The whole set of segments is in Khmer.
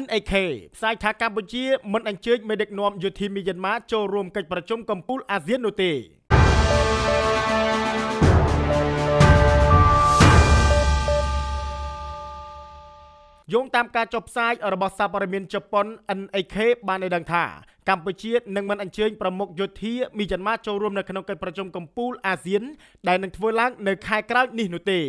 NAK ផ្សាយថាកម្ពុជា មិនអញ្ជើញមេដឹកនាំយោធាមីយ៉ាន់ម៉ាចូលរួមកិច្ចប្រជុំកំពូលអាស៊ាននោះទេយោងតាមការចុះផ្សាយរបស់សារព័ត៌មានជប៉ុន NHK បានឲ្យដឹងថាកម្ពុជានឹងមិនអញ្ជើញប្រមុខយោធាមីយ៉ាន់ម៉ាចូលរួមនៅក្នុងកិច្ចប្រជុំកំពូលអាស៊ានដែលនឹងធ្វើឡើងនៅខែក្រោយនេះនោះទេ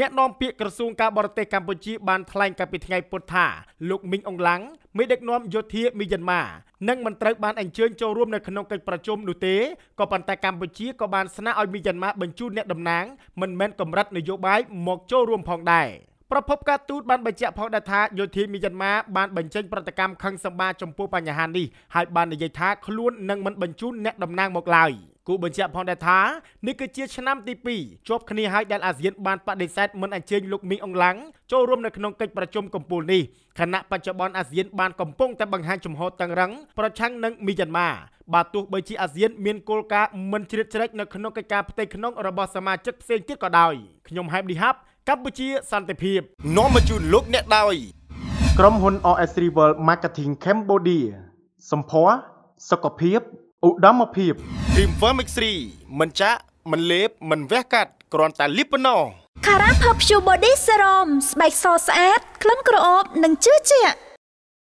អ្នកនាំពាក្យក្រសួងការបរទេសកម្ពុជាបានថ្លែងកាលពីថ្ងៃពុធថាលោកមីងអងឡាំងមេដឹកនាំយោធាមីយ៉ាន់ម៉ានឹងមិនត្រូវបានអញ្ជើញចូលរួមនៅក្នុងកិច្ចប្រជុំនោះទេក៏ប៉ុន្តែកម្ពុជាក៏បានស្នើឲ្យមីយ៉ាន់ម៉ាបញ្ជូនអ្នកតំណាងមិនមែនកម្រិតនយោបាយមកចូលរួមផងដែរ។ប្រពន្ធការទូតបានបញ្ជាក់ផងដែរថាយោធាមីយ៉ាន់ម៉ាបានបញ្ចេញប្រតិកម្មខឹងសម្បាចំពោះបញ្ហានេះហើយបាននិយាយថាខ្លួននឹងមិនបញ្ជូនអ្នកតំណាងមកឡើយគូបញ្ជាក់ផងដែរថានេះគឺជាឆ្នាំទី2ជាប់គ្នាហើយដែលអាស៊ានបានបដិសេធមិនអញ្ជើញលោកមីអងឡាំងចូលរួមនៅក្នុងកិច្ចប្រជុំកំពូលនេះខណៈបច្ចុប្បន្នអាស៊ានបានកំពុងតែបង្ហាញចំហតឹងរឹងប្រឆាំងនឹងមីយ៉ាន់ម៉ាបាទទោះបីជាអាស៊ានមានគោលការណ៍មិនជ្រៀតជ្រែកនៅក្នុងកិច្ចការផ្ទៃក្នុងរបស់សមាជិកផ្សេងទៀតក៏ដោយខ្ញុំហែមឌីហាប់កម្ពុជាសន្តិភាពនាំមកជូនលោកអ្នកដោយក្រុមហ៊ុន OS Rival Marketing Cambodia សម្ផស្សសុខភាពឧត្តមភាព Cream Vermix 3មិនចាក់មិនលេបមិនវះកាត់គ្រាន់តែលាបប៉ុណ្ណោះ Cara Perfume Body Serum ស្បែកសស្អាតក្លិនក្រអូបនិងជឿជាក់